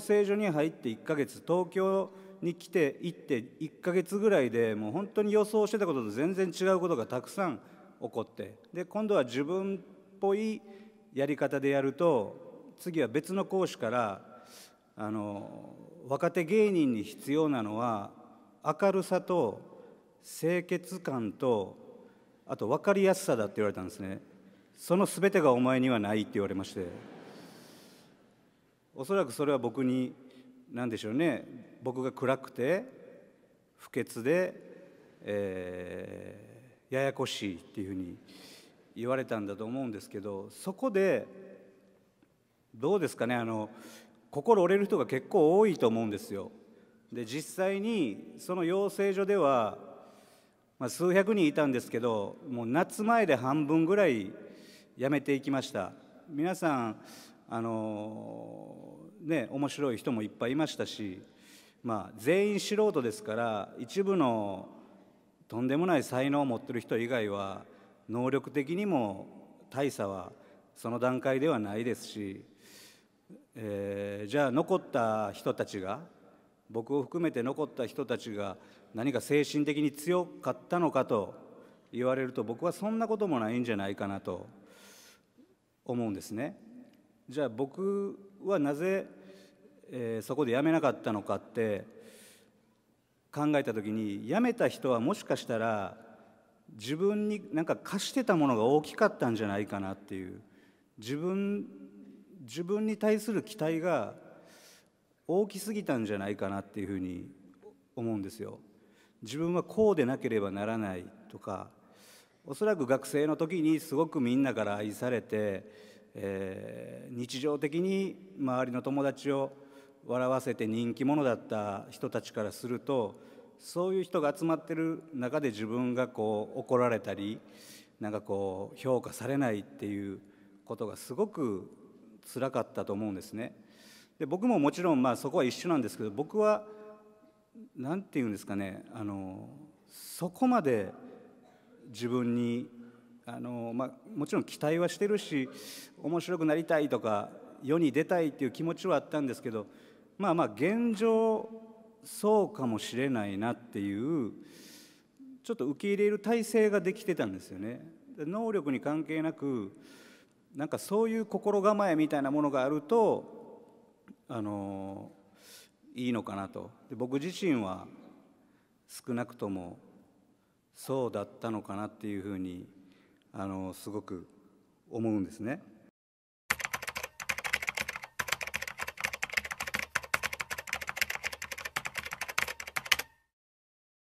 成所に入って1ヶ月東京に来て行って1ヶ月ぐらいでもう本当に予想してたことと全然違うことがたくさん起こってで今度は自分っぽいやり方でやると次は別の講師からあの若手芸人に必要なのは明るさと清潔感とあと分かりやすさだって言われたんですねその全てがお前にはないって言われまして。おそらくそれは僕に何でしょうね僕が暗くて不潔で、えー、ややこしいっていうふうに言われたんだと思うんですけどそこでどうですかねあの心折れる人が結構多いと思うんですよ。で実際にその養成所では、まあ、数百人いたんですけどもう夏前で半分ぐらい辞めていきました。皆さんあのね面白い人もいっぱいいましたし、まあ、全員素人ですから一部のとんでもない才能を持ってる人以外は能力的にも大差はその段階ではないですし、えー、じゃあ残った人たちが僕を含めて残った人たちが何か精神的に強かったのかと言われると僕はそんなこともないんじゃないかなと思うんですね。じゃあ僕はなぜえー、そこで辞めなかったのかって考えた時に辞めた人はもしかしたら自分に何か貸してたものが大きかったんじゃないかなっていう自分自分に対する期待が大きすぎたんじゃないかなっていうふうに思うんですよ。自分はこうでなければならないとかおそらく学生の時にすごくみんなから愛されて、えー、日常的に周りの友達を笑わせて人気者だった人たちからするとそういう人が集まってる中で自分がこう怒られたりなんかこう評価されないっていうことがすごく辛かったと思うんですね。で僕ももちろんまあそこは一緒なんですけど僕は何て言うんですかねあのそこまで自分にあの、まあ、もちろん期待はしてるし面白くなりたいとか世に出たいっていう気持ちはあったんですけどまあまあ現状そうかもしれないなっていうちょっと受け入れる体制ができてたんですよね。能力に関係なくなんかそういう心構えみたいなものがあるとあのいいのかなとで僕自身は少なくともそうだったのかなっていうふうにあのすごく思うんですね。